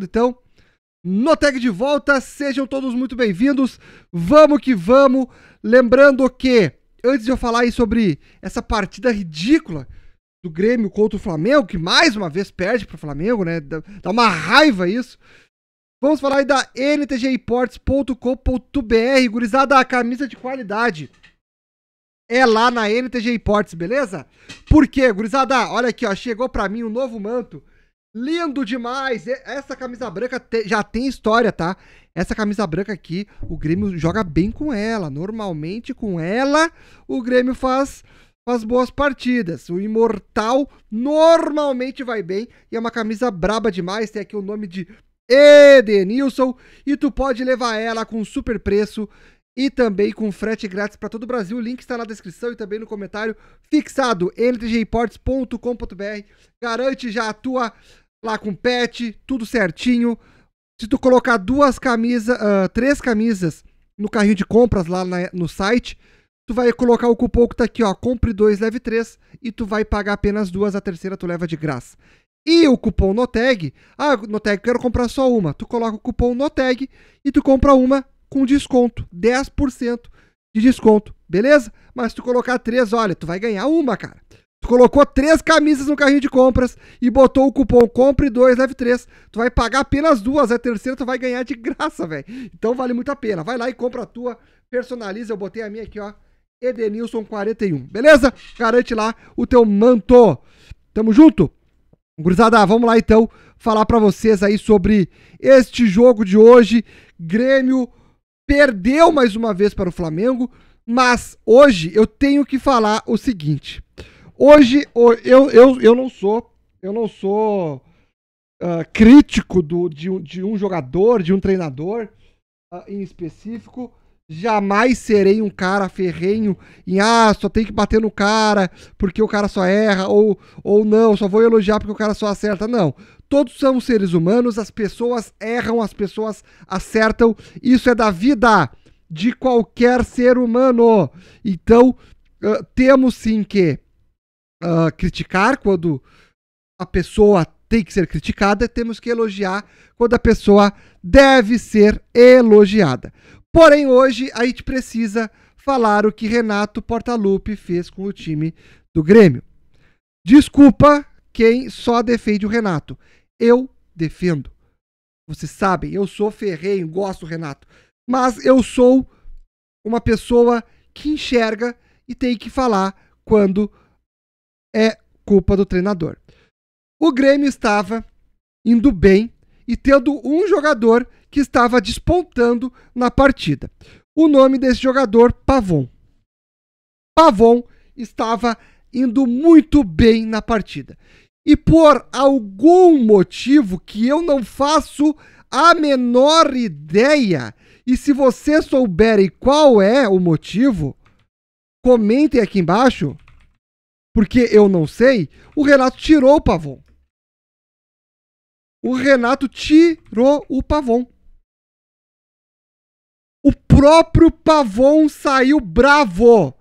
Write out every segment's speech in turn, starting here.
Então, no Tag de volta, sejam todos muito bem-vindos. Vamos que vamos. Lembrando que, antes de eu falar aí sobre essa partida ridícula do Grêmio contra o Flamengo, que mais uma vez perde para o Flamengo, né? Dá uma raiva isso. Vamos falar aí da ntgports.com.br, gurizada, a camisa de qualidade. É lá na NTG beleza? Por quê, gurizada? Olha aqui, ó, chegou para mim um novo manto Lindo demais! Essa camisa branca te, já tem história, tá? Essa camisa branca aqui, o Grêmio joga bem com ela. Normalmente com ela, o Grêmio faz, faz boas partidas. O Imortal normalmente vai bem. E é uma camisa braba demais. Tem aqui o nome de Edenilson. E tu pode levar ela com super preço e também com frete grátis para todo o Brasil. O link está na descrição e também no comentário fixado. ntgimports.com.br. Garante já a tua lá com pet, tudo certinho. Se tu colocar duas camisas, uh, três camisas no carrinho de compras lá na, no site, tu vai colocar o cupom que tá aqui, ó, compre dois, leve três, e tu vai pagar apenas duas, a terceira tu leva de graça. E o cupom NOTEG, ah, NOTEG, quero comprar só uma. Tu coloca o cupom NOTEG e tu compra uma com desconto, 10% de desconto, beleza? Mas se tu colocar três, olha, tu vai ganhar uma, cara. Tu colocou três camisas no carrinho de compras e botou o cupom compre dois, leve três. Tu vai pagar apenas duas, a é terceira tu vai ganhar de graça, velho. Então vale muito a pena. Vai lá e compra a tua, personaliza. Eu botei a minha aqui, ó. Edenilson41, beleza? Garante lá o teu manto. Tamo junto? Gurizada, vamos lá então falar para vocês aí sobre este jogo de hoje. Grêmio perdeu mais uma vez para o Flamengo, mas hoje eu tenho que falar o seguinte. Hoje, eu, eu, eu não sou. Eu não sou. Uh, crítico do, de, de, um jogador, de um treinador uh, em específico. Jamais serei um cara ferrenho em ah, só tem que bater no cara porque o cara só erra, ou, ou não, só vou elogiar porque o cara só acerta. Não. Todos somos seres humanos, as pessoas erram, as pessoas acertam. Isso é da vida de qualquer ser humano. Então, uh, temos sim que uh, criticar quando a pessoa tem que ser criticada, temos que elogiar quando a pessoa deve ser elogiada. Porém, hoje a gente precisa falar o que Renato Portaluppi fez com o time do Grêmio. Desculpa quem só defende o Renato. Eu defendo. Vocês sabem, eu sou ferrenho, gosto do Renato. Mas eu sou uma pessoa que enxerga e tem que falar quando é culpa do treinador. O Grêmio estava indo bem e tendo um jogador que estava despontando na partida. O nome desse jogador, Pavon. Pavon estava indo muito bem na partida. E por algum motivo que eu não faço a menor ideia, e se vocês souberem qual é o motivo, comentem aqui embaixo porque eu não sei, o Renato tirou o Pavon. O Renato tirou o Pavon. O próprio Pavon saiu bravo.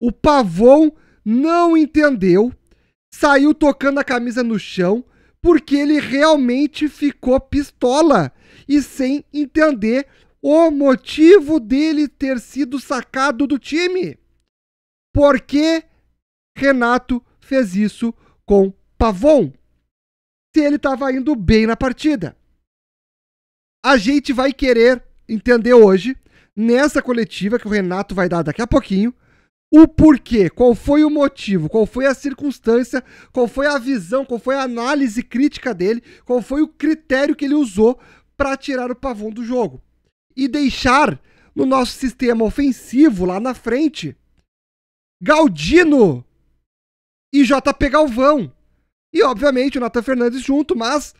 O Pavon não entendeu, saiu tocando a camisa no chão, porque ele realmente ficou pistola e sem entender o motivo dele ter sido sacado do time. Por Renato fez isso com Pavon. Se ele estava indo bem na partida. A gente vai querer entender hoje, nessa coletiva que o Renato vai dar daqui a pouquinho, o porquê, qual foi o motivo, qual foi a circunstância, qual foi a visão, qual foi a análise crítica dele, qual foi o critério que ele usou para tirar o Pavon do jogo e deixar no nosso sistema ofensivo lá na frente Galdino e JP Galvão. E, obviamente, o Nathan Fernandes junto, mas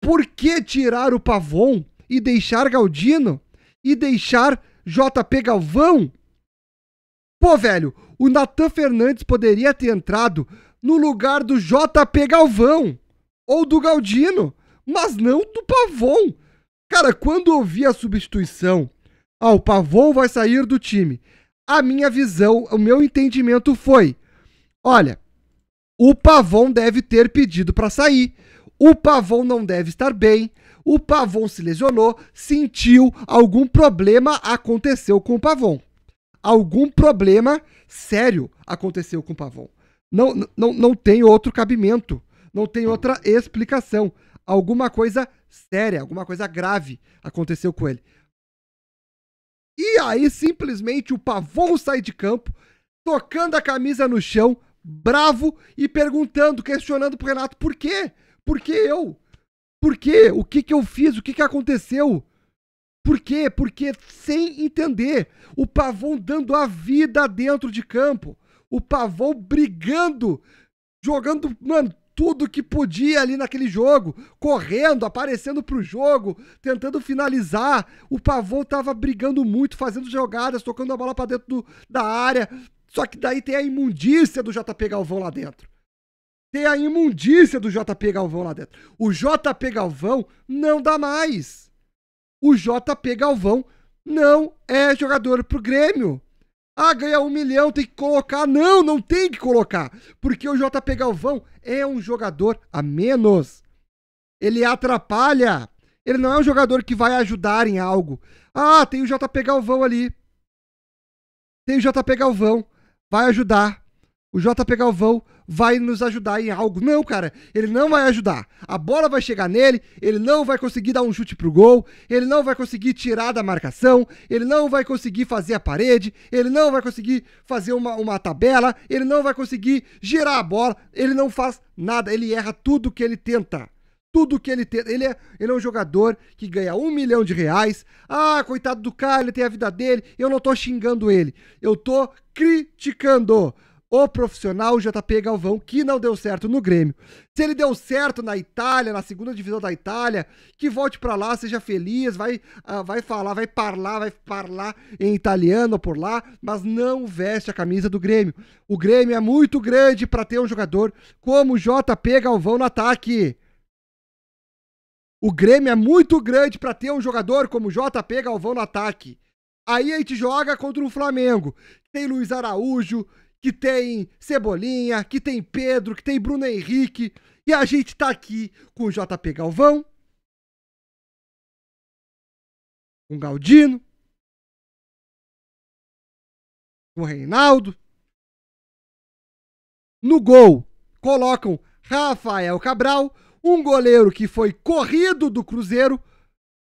por que tirar o Pavon e deixar Galdino? E deixar JP Galvão? Pô, velho, o Nathan Fernandes poderia ter entrado no lugar do JP Galvão ou do Galdino, mas não do Pavon. Cara, quando eu vi a substituição, ah, o Pavon vai sair do time. A minha visão, o meu entendimento foi: olha, o Pavon deve ter pedido para sair. O Pavon não deve estar bem. O Pavon se lesionou, sentiu, algum problema aconteceu com o Pavon. Algum problema sério aconteceu com o Pavon. Não, não, não tem outro cabimento, não tem outra explicação. Alguma coisa séria, alguma coisa grave aconteceu com ele. E aí simplesmente o Pavon sai de campo, tocando a camisa no chão, bravo e perguntando, questionando pro Renato por quê? Por que eu? Por quê? O que que eu fiz? O que que aconteceu? Por quê? Porque sem entender, o Pavon dando a vida dentro de campo, o Pavon brigando, jogando, mano, tudo que podia ali naquele jogo, correndo, aparecendo pro jogo, tentando finalizar. O Pavon tava brigando muito, fazendo jogadas, tocando a bola para dentro do, da área, só que daí tem a imundícia do JP Galvão lá dentro. Tem a imundícia do JP Galvão lá dentro. O JP Galvão não dá mais. O JP Galvão não é jogador pro Grêmio. Ah, ganha um milhão, tem que colocar. Não, não tem que colocar. Porque o JP Galvão é um jogador a menos. Ele atrapalha. Ele não é um jogador que vai ajudar em algo. Ah, tem o JP Galvão ali. Tem o JP Galvão vai ajudar. O JP Galvão vai nos ajudar em algo. Não, cara, ele não vai ajudar. A bola vai chegar nele, ele não vai conseguir dar um chute pro gol, ele não vai conseguir tirar da marcação, ele não vai conseguir fazer a parede, ele não vai conseguir fazer uma, uma tabela, ele não vai conseguir girar a bola, ele não faz nada, ele erra tudo que ele tenta tudo que ele tem. Ele é, ele é um jogador que ganha um milhão de reais. Ah, coitado do cara, ele tem a vida dele. Eu não tô xingando ele. Eu tô criticando o profissional JP Galvão, que não deu certo no Grêmio. Se ele deu certo na Itália, na segunda divisão da Itália, que volte para lá, seja feliz, vai, uh, vai falar, vai parlar, vai parlar em italiano por lá, mas não veste a camisa do Grêmio. O Grêmio é muito grande para ter um jogador como JP Galvão no ataque. O Grêmio é muito grande para ter um jogador como JP Galvão no ataque. Aí a gente joga contra o Flamengo. Tem Luiz Araújo, que tem Cebolinha, que tem Pedro, que tem Bruno Henrique. E a gente tá aqui com o JP Galvão, com o Galdino, com o Reinaldo. No gol, colocam Rafael Cabral, um goleiro que foi corrido do Cruzeiro,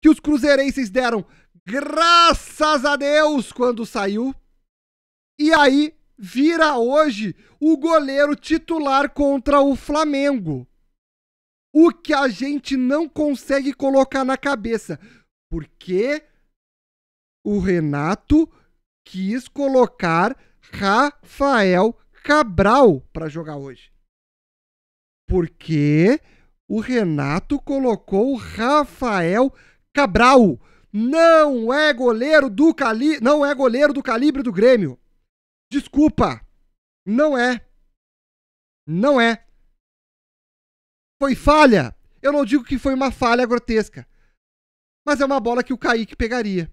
que os cruzeirenses deram graças a Deus quando saiu. E aí vira hoje o goleiro titular contra o Flamengo. O que a gente não consegue colocar na cabeça. Porque o Renato quis colocar Rafael Cabral para jogar hoje. Porque o Renato colocou o Rafael Cabral. Não é goleiro do cali... não é goleiro do calibre do Grêmio. Desculpa. Não é. Não é. Foi falha. Eu não digo que foi uma falha grotesca. Mas é uma bola que o Kaique pegaria.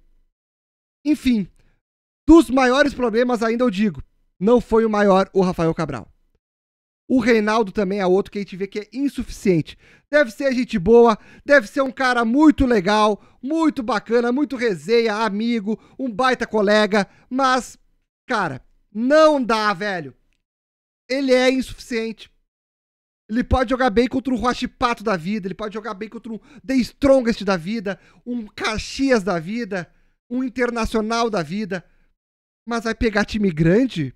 Enfim, dos maiores problemas ainda eu digo, não foi o maior o Rafael Cabral. O Reinaldo também é outro que a gente vê que é insuficiente. Deve ser gente boa, deve ser um cara muito legal, muito bacana, muito resenha, amigo, um baita colega, mas, cara, não dá, velho. Ele é insuficiente. Ele pode jogar bem contra um Pato da vida, ele pode jogar bem contra um The Strongest da vida, um Caxias da vida, um Internacional da vida, mas vai pegar time grande?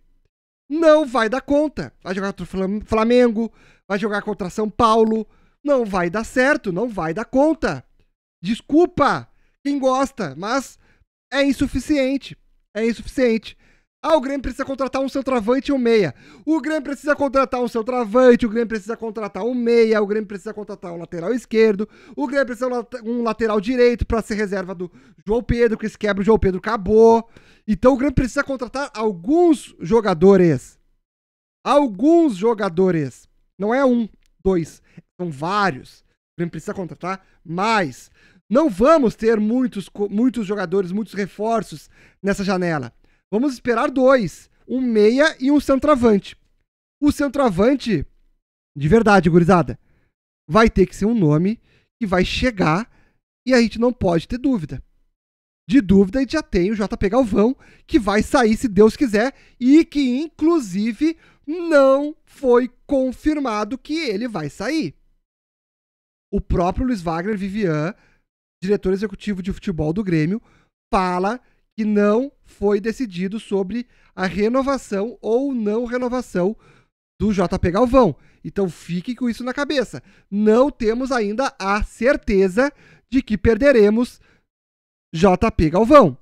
não vai dar conta. Vai jogar contra o Flamengo, vai jogar contra São Paulo. Não vai dar certo, não vai dar conta. Desculpa quem gosta, mas é insuficiente. É insuficiente. Ah, o Grêmio precisa contratar um centroavante e um meia. O Grêmio precisa contratar um centroavante, o Grêmio precisa contratar um meia, o Grêmio precisa contratar um lateral esquerdo, o Grêmio precisa um lateral direito para ser reserva do João Pedro, que esse quebra o João Pedro acabou. Então o Grêmio precisa contratar alguns jogadores. Alguns jogadores. Não é um, dois, são vários. O Grêmio precisa contratar mais. Não vamos ter muitos, muitos jogadores, muitos reforços nessa janela. Vamos esperar dois: um meia e um centroavante. O centroavante, de verdade, gurizada, vai ter que ser um nome que vai chegar e a gente não pode ter dúvida. De dúvida, a gente já tem o JP Galvão, que vai sair se Deus quiser, e que, inclusive, não foi confirmado que ele vai sair. O próprio Luiz Wagner Vivian, diretor executivo de futebol do Grêmio, fala que não foi decidido sobre a renovação ou não renovação do JP Galvão. Então fique com isso na cabeça. Não temos ainda a certeza de que perderemos JP Galvão.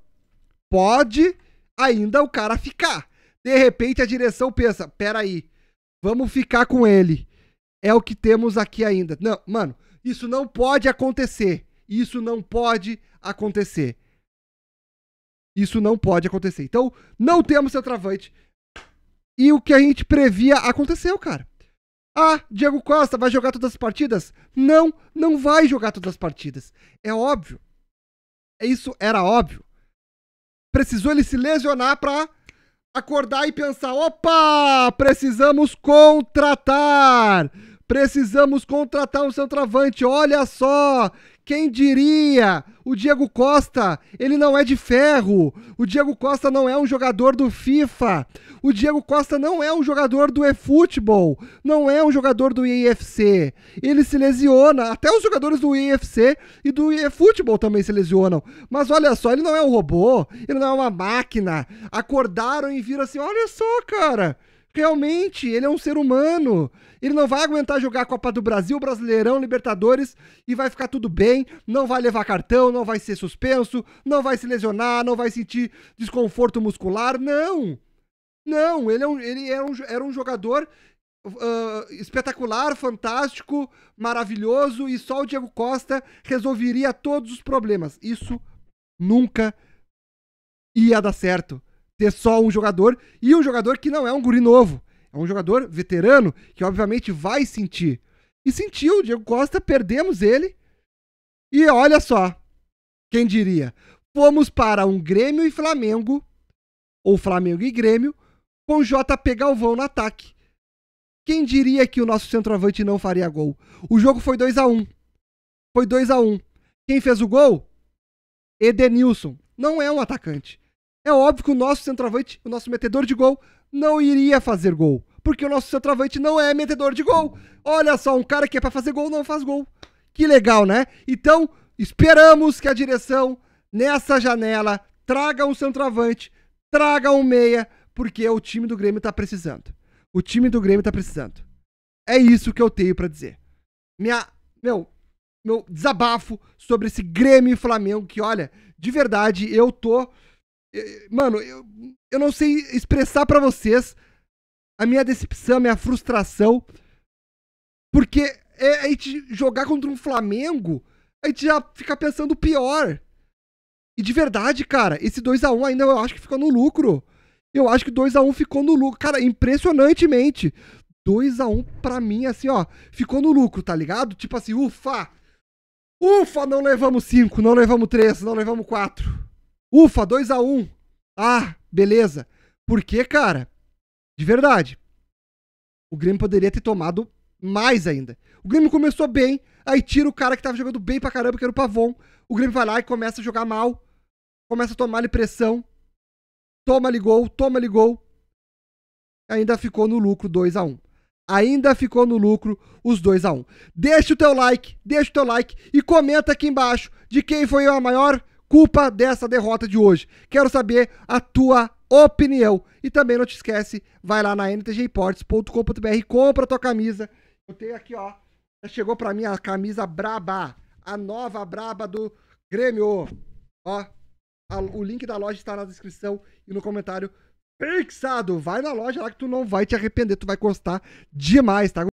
Pode ainda o cara ficar. De repente a direção pensa: peraí, vamos ficar com ele. É o que temos aqui ainda. Não, mano, isso não pode acontecer. Isso não pode acontecer. Isso não pode acontecer. Então, não temos centroavante. E o que a gente previa aconteceu, cara. Ah, Diego Costa vai jogar todas as partidas? Não, não vai jogar todas as partidas. É óbvio. É isso era óbvio. Precisou ele se lesionar para acordar e pensar: opa, precisamos contratar. Precisamos contratar um centroavante. Olha só, quem diria? O Diego Costa, ele não é de ferro. O Diego Costa não é um jogador do FIFA. O Diego Costa não é um jogador do eFootball. Não é um jogador do IFC. Ele se lesiona. Até os jogadores do IFC e do eFootball também se lesionam. Mas olha só, ele não é um robô. Ele não é uma máquina. Acordaram e viram assim: olha só, cara. Realmente, ele é um ser humano. Ele não vai aguentar jogar a Copa do Brasil, Brasileirão, Libertadores e vai ficar tudo bem. Não vai levar cartão, não vai ser suspenso, não vai se lesionar, não vai sentir desconforto muscular. Não! Não, ele, é um, ele era, é um, era um jogador uh, espetacular, fantástico, maravilhoso e só o Diego Costa resolveria todos os problemas. Isso nunca ia dar certo ter só um jogador e um jogador que não é um guri novo. É um jogador veterano que, obviamente, vai sentir. E sentiu, o Diego Costa, perdemos ele. E olha só, quem diria? Fomos para um Grêmio e Flamengo, ou Flamengo e Grêmio, com JP Galvão no ataque. Quem diria que o nosso centroavante não faria gol? O jogo foi 2 a 1 um. Foi 2 a 1 um. Quem fez o gol? Edenilson. Não é um atacante. É óbvio que o nosso centroavante, o nosso metedor de gol, não iria fazer gol. Porque o nosso centroavante não é metedor de gol. Olha só, um cara que é para fazer gol não faz gol. Que legal, né? Então, esperamos que a direção, nessa janela, traga um centroavante, traga um meia, porque o time do Grêmio tá precisando. O time do Grêmio tá precisando. É isso que eu tenho para dizer. Minha, meu, meu desabafo sobre esse Grêmio e Flamengo que, olha, de verdade, eu tô Mano, eu, eu não sei expressar para vocês a minha decepção, a minha frustração. Porque é, a gente jogar contra um Flamengo, a gente já fica pensando pior. E de verdade, cara, esse 2 a 1 ainda eu acho que ficou no lucro. Eu acho que 2 a 1 ficou no lucro. Cara, impressionantemente. 2 a 1 pra mim, assim, ó, ficou no lucro, tá ligado? Tipo assim, ufa! Ufa, não levamos 5, não levamos 3, não levamos 4. Ufa, 2 a 1 um. Ah, beleza. Porque, cara, de verdade, o Grêmio poderia ter tomado mais ainda. O Grêmio começou bem, aí tira o cara que tava jogando bem pra caramba, que era o Pavon. O Grêmio vai lá e começa a jogar mal, começa a tomar ali pressão, toma ali gol, toma ali gol. Ainda ficou no lucro 2 a 1 um. Ainda ficou no lucro os 2 a 1 um. Deixa o teu like, deixa o teu like e comenta aqui embaixo de quem foi a maior culpa dessa derrota de hoje. Quero saber a tua opinião. E também não te esquece, vai lá na ntgports.com.br, compra a tua camisa. Eu tenho aqui, ó, chegou para mim a camisa braba, a nova braba do Grêmio. Ó, a, o link da loja está na descrição e no comentário fixado. Vai na loja lá que tu não vai te arrepender, tu vai gostar demais, tá?